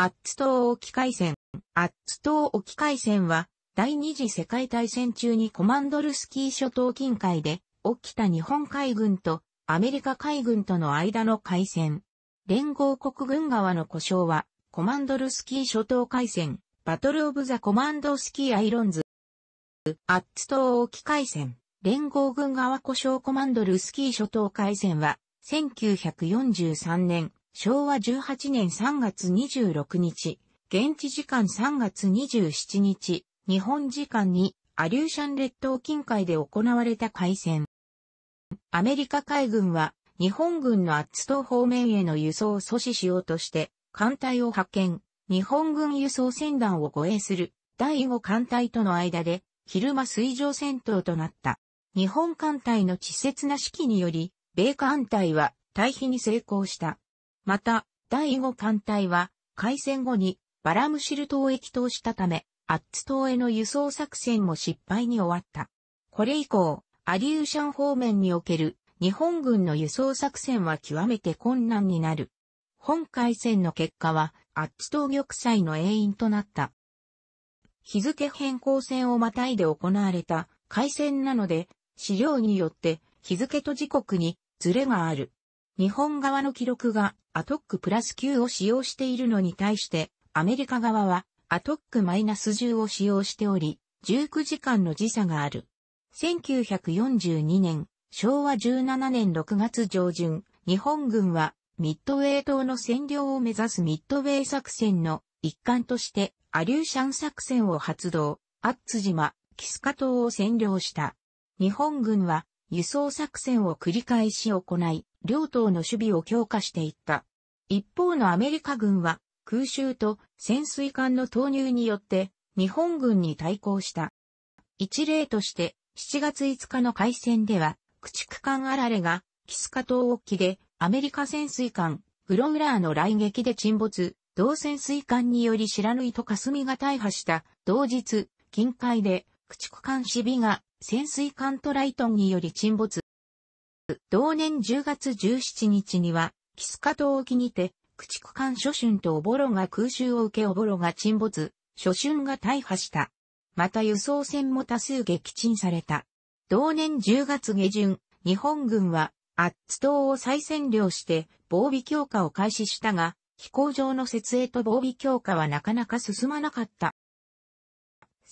アッツ島沖海戦。アッツ島沖海戦は、第二次世界大戦中にコマンドルスキー諸島近海で、起きた日本海軍とアメリカ海軍との間の海戦。連合国軍側の故障は、コマンドルスキー諸島海戦、バトルオブザコマンドスキーアイロンズ。アッツ島沖海戦、連合軍側故障コマンドルスキー諸島海戦は、1943年、昭和18年3月26日、現地時間3月27日、日本時間にアリューシャン列島近海で行われた海戦。アメリカ海軍は日本軍のアッツ島方面への輸送を阻止しようとして艦隊を派遣、日本軍輸送船団を護衛する第5艦隊との間で昼間水上戦闘となった。日本艦隊の稚拙な指揮により、米艦隊は退避に成功した。また、第5艦隊は、開戦後にバラムシル島へ帰投したため、アッツ島への輸送作戦も失敗に終わった。これ以降、アリューシャン方面における日本軍の輸送作戦は極めて困難になる。本海戦の結果は、アッツ島玉砕の永因となった。日付変更戦をまたいで行われた海戦なので、資料によって日付と時刻にズレがある。日本側の記録がアトックプラス9を使用しているのに対して、アメリカ側はアトックマイナス10を使用しており、19時間の時差がある。1942年、昭和17年6月上旬、日本軍はミッドウェー島の占領を目指すミッドウェー作戦の一環として、アリューシャン作戦を発動、アッツ島、キスカ島を占領した。日本軍は輸送作戦を繰り返し行い、両党の守備を強化していった。一方のアメリカ軍は、空襲と潜水艦の投入によって、日本軍に対抗した。一例として、7月5日の海戦では、駆逐艦あられが、キスカ島沖で、アメリカ潜水艦、フログラーの来撃で沈没、同潜水艦により白縫いと霞が大破した、同日、近海で、駆逐艦シビが、潜水艦トライトンにより沈没。同年10月17日には、キスカ島沖にて、駆逐艦初春とおぼろが空襲を受けおぼろが沈没、初春が大破した。また輸送船も多数撃沈された。同年10月下旬、日本軍は、アッツ島を再占領して防備強化を開始したが、飛行場の設営と防備強化はなかなか進まなかった。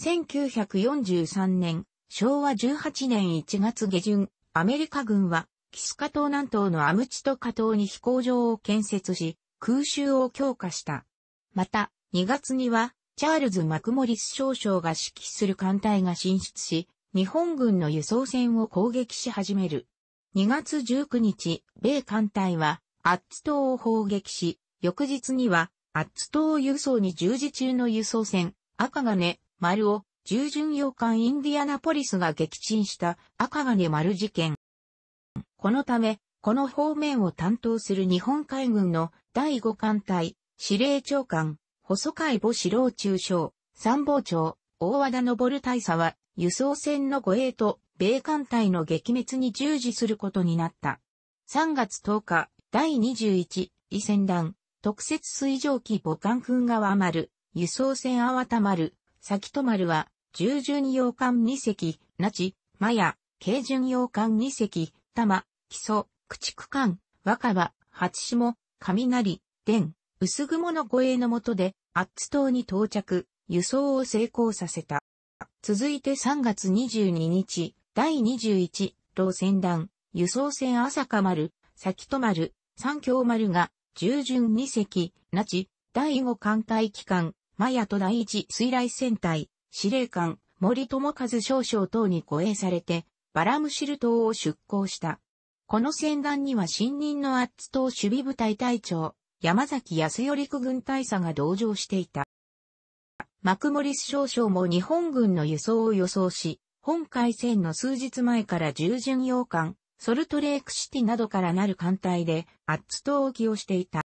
1943年、昭和18年1月下旬、アメリカ軍は、キスカ島南東のアムチトカ島に飛行場を建設し、空襲を強化した。また、2月には、チャールズ・マクモリス少将が指揮する艦隊が進出し、日本軍の輸送船を攻撃し始める。2月19日、米艦隊は、アッツ島を砲撃し、翌日には、アッツ島輸送に従事中の輸送船、赤金、丸を従巡洋艦インディアナポリスが撃沈した赤金丸事件。このため、この方面を担当する日本海軍の第五艦隊、司令長官、細海母四郎中将、参謀長、大和田昇大佐は、輸送船の護衛と米艦隊の撃滅に従事することになった。3月10日、第21位船団、特設水蒸気母艦君川丸、輸送船淡わ丸、先と丸は、従順洋艦2隻、那智、マヤ、軽順洋艦2隻、玉、木曽、駆逐艦、若葉、八島、雷、電、薄雲の護衛の下で、アッツ島に到着、輸送を成功させた。続いて3月22日、第21、同船団、輸送船朝霞丸、先戸丸、三京丸が、従順2隻、那智、第5艦隊機関、マヤと第1水雷戦隊、司令官、森友和少将等に護衛されて、バラムシル島を出港した。この戦団には新任のアッツ島守備部隊隊長、山崎康頼区軍大佐が同乗していた。マクモリス少将も日本軍の輸送を予想し、本海戦の数日前から従順洋艦、ソルトレークシティなどからなる艦隊で、アッツ島沖をしていた。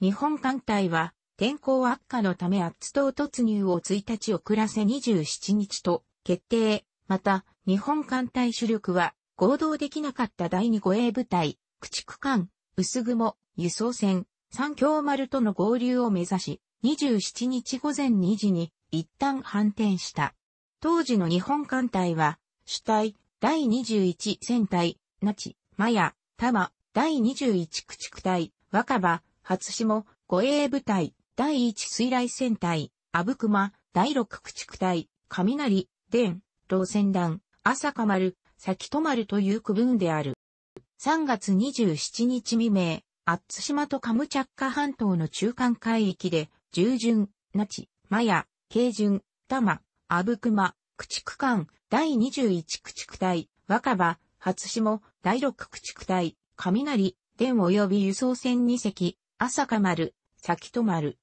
日本艦隊は、天候悪化のため圧倒島突入を1日遅らせ27日と決定。また、日本艦隊主力は合同できなかった第2護衛部隊、駆逐艦、薄雲、輸送船、三峡丸との合流を目指し、27日午前2時に一旦反転した。当時の日本艦隊は、主体、第21戦隊、那智、マヤ、玉、第21駆逐隊、若葉、初下、護衛部隊、第1水雷戦隊、阿武隈、第6駆逐隊、雷、電、老船団、朝香丸、先止まるという区分である。3月27日未明、アッツ島とカムチャッカ半島の中間海域で、従順、那智、マヤ、慶順、玉、阿武隈、駆逐艦、第21駆逐隊、若葉、初島、第6駆逐隊、雷、電及び輸送船2隻、朝香丸、先止まる。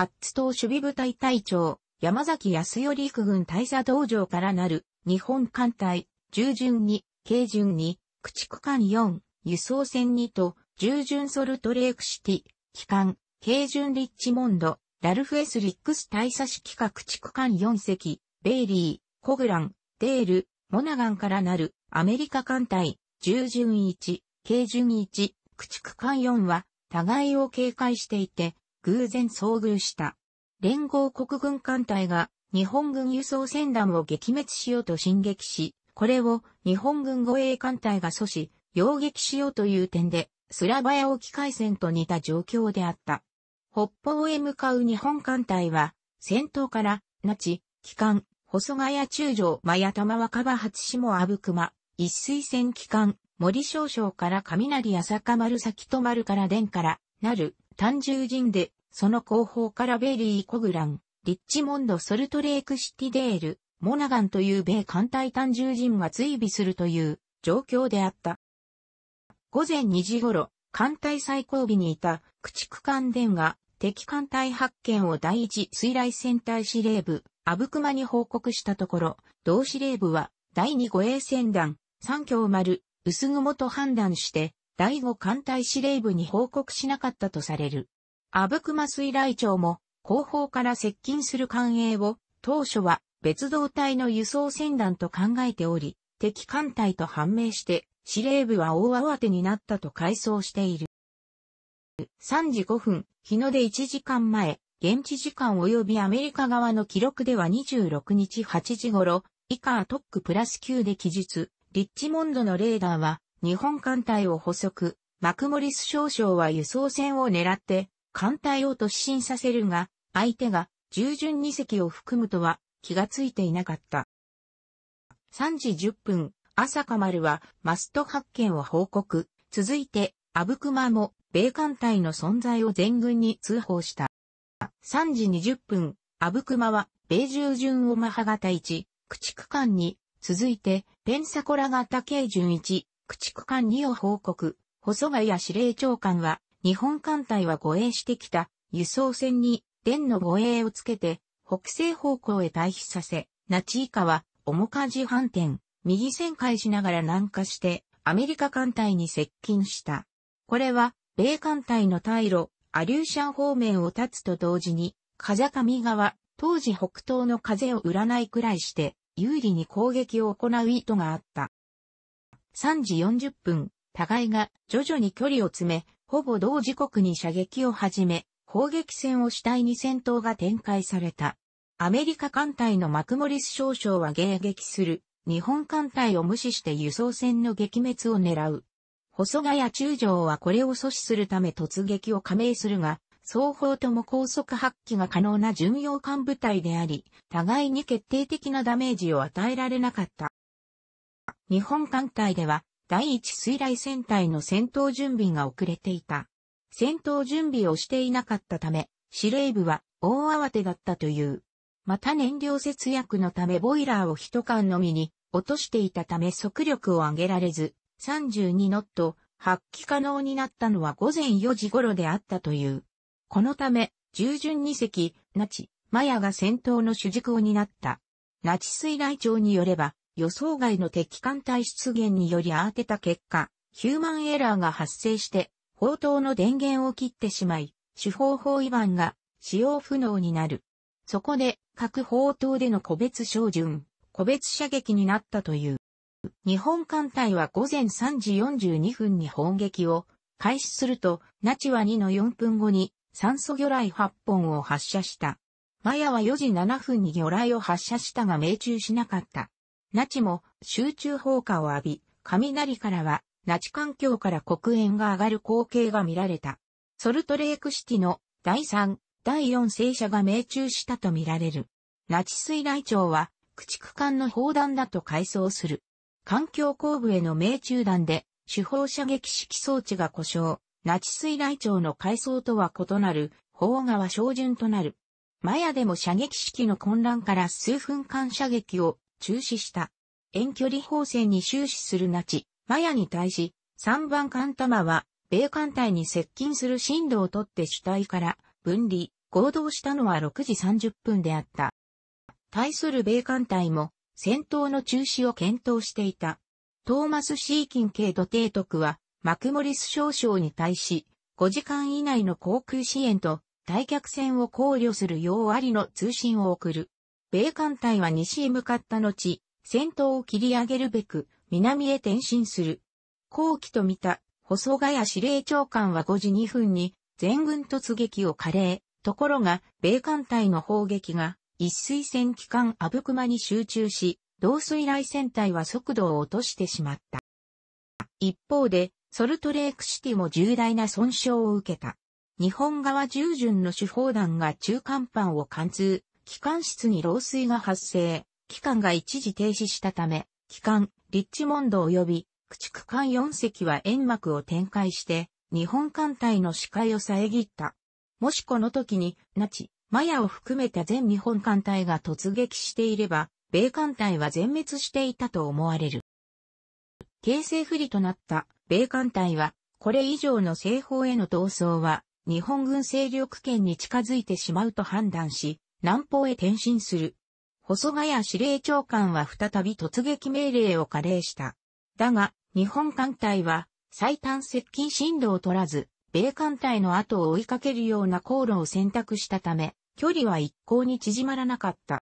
アッツ島守備部隊隊長、山崎康頼陸軍大佐道場からなる、日本艦隊、従順に、軽順に、駆逐艦4、輸送船2と、従順ソルトレークシティ、機関、軽順リッチモンド、ラルフ・エス・リックス大佐式揮駆逐艦4隻、ベイリー、コグラン、デール、モナガンからなる、アメリカ艦隊、従順1、軽順1、駆逐艦4は、互いを警戒していて、偶然遭遇した。連合国軍艦隊が日本軍輸送船団を撃滅しようと進撃し、これを日本軍護衛艦隊が阻止、擁撃しようという点で、スラバヤ沖海戦と似た状況であった。北方へ向かう日本艦隊は、戦闘から、那智、機関、細谷中条、真や玉若葉八下阿武隈、一水戦機関、森少将から雷浅香丸崎と丸から殿から、なる、単獣人で、その後方からベリー・コグラン、リッチモンド・ソルトレーク・シティデール、モナガンという米艦隊単重陣が追尾するという状況であった。午前2時頃、艦隊最後尾にいた駆逐艦電が敵艦隊発見を第一水雷戦隊司令部、アブクマに報告したところ、同司令部は第二護衛戦団、三強丸、薄雲と判断して、第五艦隊司令部に報告しなかったとされる。阿武イ水来町も後方から接近する艦営を当初は別動隊の輸送船団と考えており、敵艦隊と判明して司令部は大慌てになったと回想している。3時5分、日の出1時間前、現地時間及びアメリカ側の記録では26日8時頃、以下トックプラス9で記述、リッチモンドのレーダーは日本艦隊を捕捉、マクモリス少将は輸送船を狙って艦隊を突進させるが、相手が従順二隻を含むとは気がついていなかった。3時10分、朝香丸はマスト発見を報告。続いて、阿武熊も米艦隊の存在を全軍に通報した。3時20分、阿武熊は米従順をマハ型1、駆逐艦2、続いて、ペンサコラ型計順1、駆逐艦2を報告。細谷司令長官は日本艦隊は護衛してきた輸送船に電の護衛をつけて北西方向へ退避させ、ナチイカは面舵反転、右旋回しながら南下してアメリカ艦隊に接近した。これは米艦隊の退路、アリューシャン方面を立つと同時に、風上側、当時北東の風を占いくらいして、有利に攻撃を行う意図があった。3時40分、互いが徐々に距離を詰め、ほぼ同時刻に射撃を始め、砲撃戦を主体に戦闘が展開された。アメリカ艦隊のマクモリス少将は迎撃する、日本艦隊を無視して輸送船の撃滅を狙う。細谷中将はこれを阻止するため突撃を加盟するが、双方とも高速発揮が可能な巡洋艦部隊であり、互いに決定的なダメージを与えられなかった。日本艦隊では、第一水雷戦隊の戦闘準備が遅れていた。戦闘準備をしていなかったため、司令部は大慌てだったという。また燃料節約のためボイラーを一缶のみに落としていたため速力を上げられず、32ノット発揮可能になったのは午前4時頃であったという。このため、従順二隻、ナチ、マヤが戦闘の主軸を担った。ナチ水雷庁によれば、予想外の敵艦隊出現により慌てた結果、ヒューマンエラーが発生して、砲塔の電源を切ってしまい、手法法違反が使用不能になる。そこで、各砲塔での個別照準、個別射撃になったという。日本艦隊は午前3時42分に砲撃を開始すると、ナチは2の4分後に酸素魚雷8本を発射した。マヤは4時7分に魚雷を発射したが命中しなかった。ナチも集中砲火を浴び、雷からは、ナチ環境から黒煙が上がる光景が見られた。ソルトレークシティの第3、第4聖者が命中したと見られる。ナチ水雷町は、駆逐艦の砲弾だと回想する。環境後部への命中弾で、手法射撃式装置が故障。ナチ水雷町の回想とは異なる、砲火は照準となる。マヤでも射撃式の混乱から数分間射撃を中止した。遠距離砲戦に終始するナチ、マヤに対し、3番艦玉は、米艦隊に接近する進路をとって主体から分離、合同したのは6時30分であった。対する米艦隊も、戦闘の中止を検討していた。トーマス・シーキン系土提督は、マクモリス少将に対し、5時間以内の航空支援と、退却戦を考慮するようありの通信を送る。米艦隊は西へ向かった後、戦闘を切り上げるべく、南へ転進する。後期と見た、細谷司令長官は5時2分に、全軍突撃を加齢。ところが、米艦隊の砲撃が、一水戦機関阿武熊に集中し、同水雷戦隊は速度を落としてしまった。一方で、ソルトレークシティも重大な損傷を受けた。日本側従順の手砲弾が中間板を貫通、機関室に漏水が発生、機関が一時停止したため、機関、リッチモンド及び、駆逐艦4隻は煙幕を展開して、日本艦隊の視界を遮った。もしこの時に、ナチ、マヤを含めた全日本艦隊が突撃していれば、米艦隊は全滅していたと思われる。形勢不利となった米艦隊は、これ以上の西方への闘争は、日本軍勢力圏に近づいてしまうと判断し、南方へ転進する。細谷司令長官は再び突撃命令を加令した。だが、日本艦隊は最短接近進路を取らず、米艦隊の後を追いかけるような航路を選択したため、距離は一向に縮まらなかった。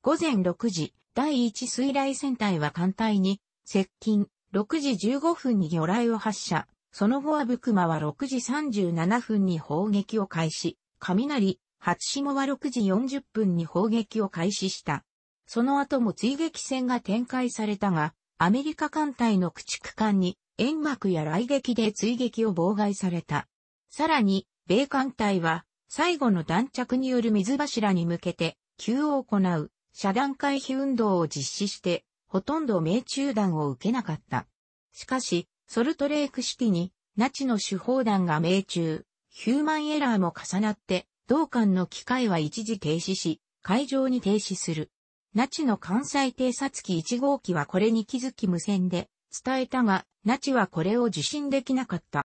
午前6時、第1水雷戦隊は艦隊に接近、6時15分に魚雷を発射、その後はブクマは6時37分に砲撃を開始、雷、初下は6時40分に砲撃を開始した。その後も追撃戦が展開されたが、アメリカ艦隊の駆逐艦に煙幕や雷撃で追撃を妨害された。さらに、米艦隊は最後の弾着による水柱に向けて、急を行う遮断回避運動を実施して、ほとんど命中弾を受けなかった。しかし、ソルトレークシティに、ナチの手法弾が命中、ヒューマンエラーも重なって、同館の機械は一時停止し、会場に停止する。那智の関西偵察機1号機はこれに気づき無線で伝えたが、那智はこれを受信できなかった。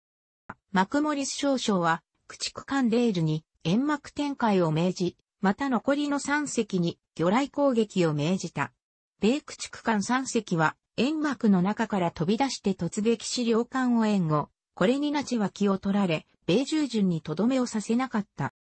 マクモリス少将は、駆逐艦レールに煙幕展開を命じ、また残りの3隻に魚雷攻撃を命じた。米駆逐艦3隻は煙幕の中から飛び出して突撃し両艦を援護。これに那智は気を取られ、米従順にとどめをさせなかった。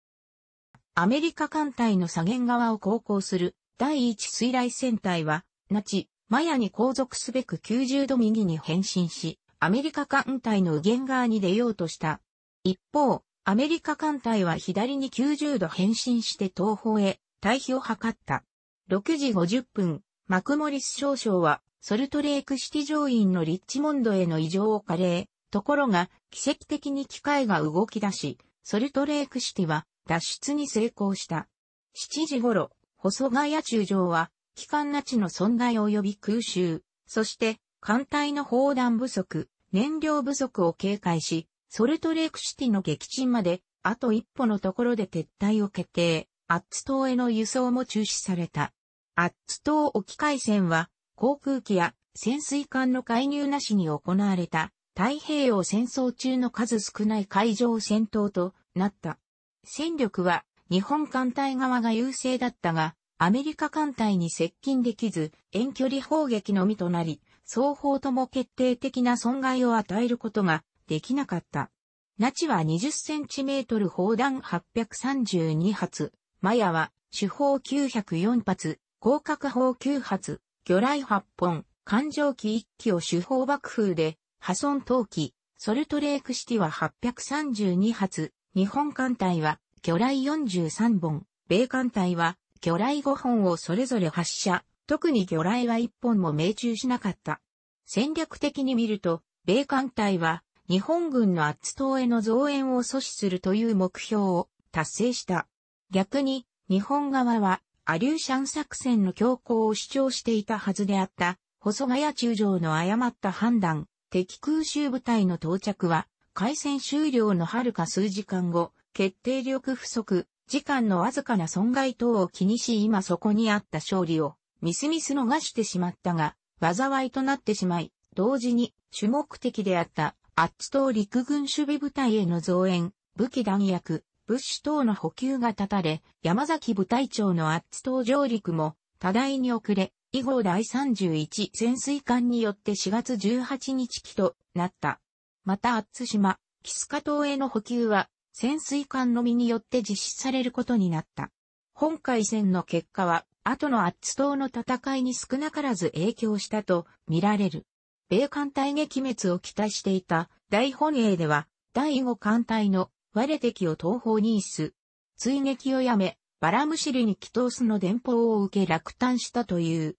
アメリカ艦隊の左舷側を航行する第一水雷戦隊は、ナチ、マヤに後続すべく90度右に変身し、アメリカ艦隊の右舷側に出ようとした。一方、アメリカ艦隊は左に90度変身して東方へ退避を図った。6時50分、マクモリス少将は、ソルトレークシティ上院のリッチモンドへの異常を加齢。ところが、奇跡的に機械が動き出し、ソルトレークシティは脱出に成功した。7時頃、細谷中将は、機関な地の損害及び空襲、そして、艦隊の砲弾不足、燃料不足を警戒し、ソルトレークシティの撃沈まで、あと一歩のところで撤退を決定、アッツ島への輸送も中止された。アッツ島沖海戦は、航空機や潜水艦の介入なしに行われた、太平洋戦争中の数少ない海上戦闘となった。戦力は日本艦隊側が優勢だったが、アメリカ艦隊に接近できず、遠距離砲撃のみとなり、双方とも決定的な損害を与えることができなかった。ナチは20センチメートル砲弾832発、マヤは主砲904発、広角砲9発、魚雷8本、艦上機1機を主砲爆風で、破損投機、ソルトレークシティは832発、日本艦隊は、魚雷43本、米艦隊は、魚雷5本をそれぞれ発射、特に魚雷は1本も命中しなかった。戦略的に見ると、米艦隊は、日本軍の圧倒への増援を阻止するという目標を達成した。逆に、日本側は、アリューシャン作戦の強行を主張していたはずであった、細谷中将の誤った判断、敵空襲部隊の到着は、回線終了のはるか数時間後、決定力不足、時間のわずかな損害等を気にし今そこにあった勝利を、ミスミス逃してしまったが、災いとなってしまい、同時に主目的であったアッツ島陸軍守備部隊への増援、武器弾薬、物資等の補給が断たれ、山崎部隊長のアッツ島上陸も多大に遅れ、以後第31潜水艦によって4月18日期となった。また厚島、キスカ島への補給は潜水艦のみによって実施されることになった。本海戦の結果は、後のアッツ島の戦いに少なからず影響したと見られる。米艦隊撃滅を期待していた大本営では、第五艦隊の我敵を東方に移す。追撃をやめ、バラムシリに祈祷すの電報を受け落胆したという。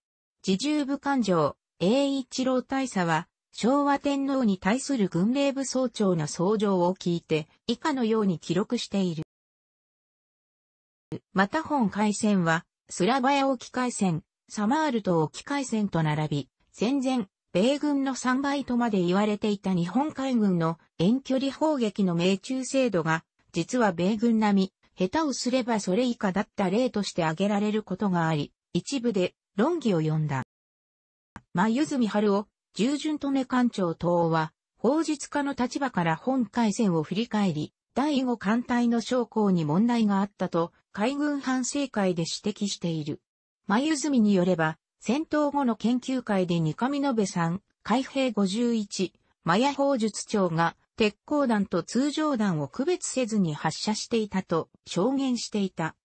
自重部艦長、栄一郎大佐は、昭和天皇に対する軍令部総長の総状を聞いて、以下のように記録している。また本海戦は、スラバヤ沖海戦、サマールト沖海戦と並び、戦前、米軍の3倍とまで言われていた日本海軍の遠距離砲撃の命中精度が、実は米軍並み、下手をすればそれ以下だった例として挙げられることがあり、一部で論議を呼んだ。まゆずみを従順利ね艦長等は、法術家の立場から本海戦を振り返り、第五艦隊の将校に問題があったと、海軍反省会で指摘している。眉住によれば、戦闘後の研究会で二上延さん、海兵51、マヤ砲術長が、鉄鋼弾と通常弾を区別せずに発射していたと証言していた。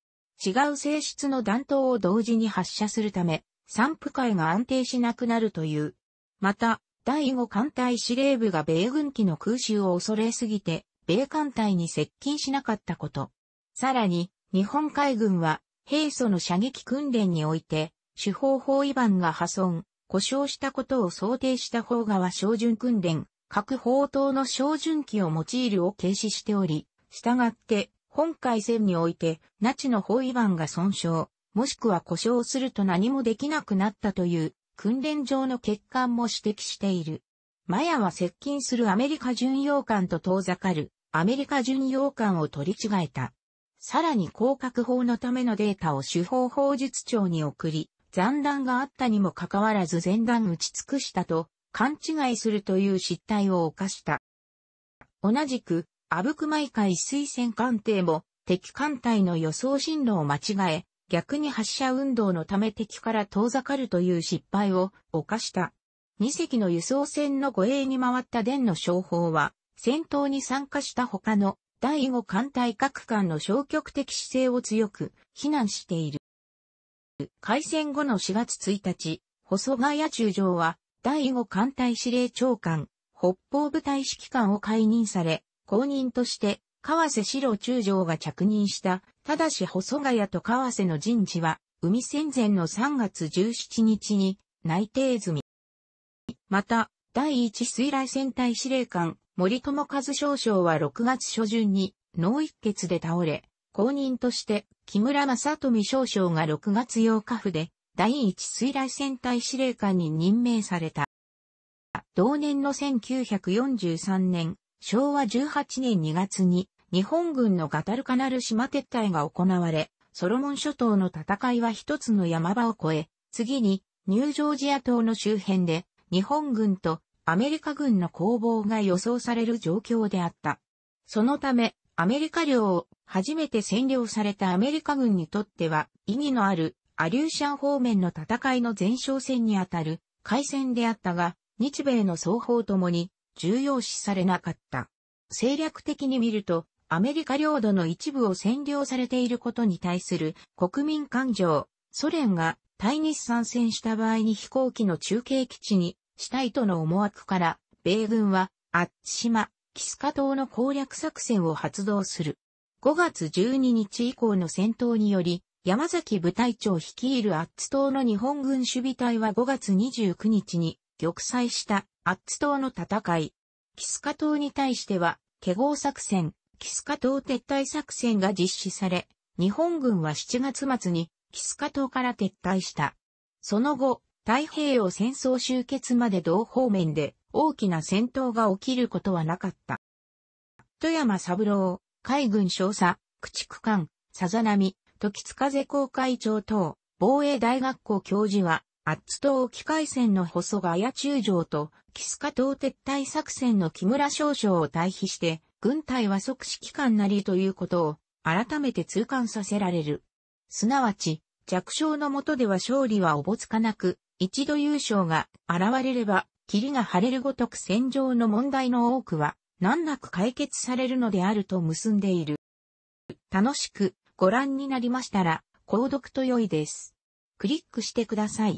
違う性質の弾頭を同時に発射するため、散布会が安定しなくなるというまた、第5艦隊司令部が米軍機の空襲を恐れすぎて、米艦隊に接近しなかったこと。さらに、日本海軍は、兵素の射撃訓練において、手法法違反が破損、故障したことを想定した方側照準訓練、各砲塔の照準機を用いるを軽視しており、従って、本海戦において、那智の包囲板が損傷、もしくは故障すると何もできなくなったという訓練上の欠陥も指摘している。マヤは接近するアメリカ巡洋艦と遠ざかるアメリカ巡洋艦を取り違えた。さらに広角法のためのデータを手法法術庁に送り、残弾があったにもかかわらず前段打ち尽くしたと勘違いするという失態を犯した。同じく、アブクマイ海水戦艦艇も敵艦隊の予想進路を間違え、逆に発射運動のため敵から遠ざかるという失敗を犯した。2隻の輸送船の護衛に回った伝の商法は、戦闘に参加した他の第五艦隊各艦の消極的姿勢を強く非難している。開戦後の4月1日、細ヶ谷中将は第五艦隊司令長官、北方部隊指揮官を解任され、公認として川瀬四郎中将が着任した、ただし細谷と川瀬の人事は、海戦前の3月17日に内定済み。また、第一水雷戦隊司令官、森友和少将は6月初旬に脳一血で倒れ、後任として木村正富少将が6月8日府で第一水雷戦隊司令官に任命された。同年の1943年、昭和18年2月に日本軍のガタルカナル島撤退が行われ、ソロモン諸島の戦いは一つの山場を越え、次にニュージョージア島の周辺で日本軍とアメリカ軍の攻防が予想される状況であった。そのため、アメリカ領を初めて占領されたアメリカ軍にとっては意義のあるアリューシャン方面の戦いの前哨戦にあたる海戦であったが、日米の双方ともに重要視されなかった。政略的に見ると、アメリカ領土の一部を占領されていることに対する国民感情、ソ連が対日参戦した場合に飛行機の中継基地にしたいとの思惑から、米軍は、アッチ島、キスカ島の攻略作戦を発動する。5月12日以降の戦闘により、山崎部隊長率いるアッツ島の日本軍守備隊は5月29日に玉砕したアッツ島の戦い。キスカ島に対しては、華合作戦、キスカ島撤退作戦が実施され、日本軍は7月末にキスカ島から撤退した。その後、太平洋戦争終結まで同方面で大きな戦闘が起きることはなかった。富山三郎、海軍少佐、駆逐艦、さざ波、時津風公会長等、防衛大学校教授は、アッツ島沖海戦の細川谷中将と、キスカ島撤退作戦の木村少将を対比して、軍隊は即死機関なりということを改めて痛感させられる。すなわち、弱小のもとでは勝利はおぼつかなく、一度優勝が現れれば、霧が晴れるごとく戦場の問題の多くは、難なく解決されるのであると結んでいる。楽しくご覧になりましたら、購読と良いです。クリックしてください。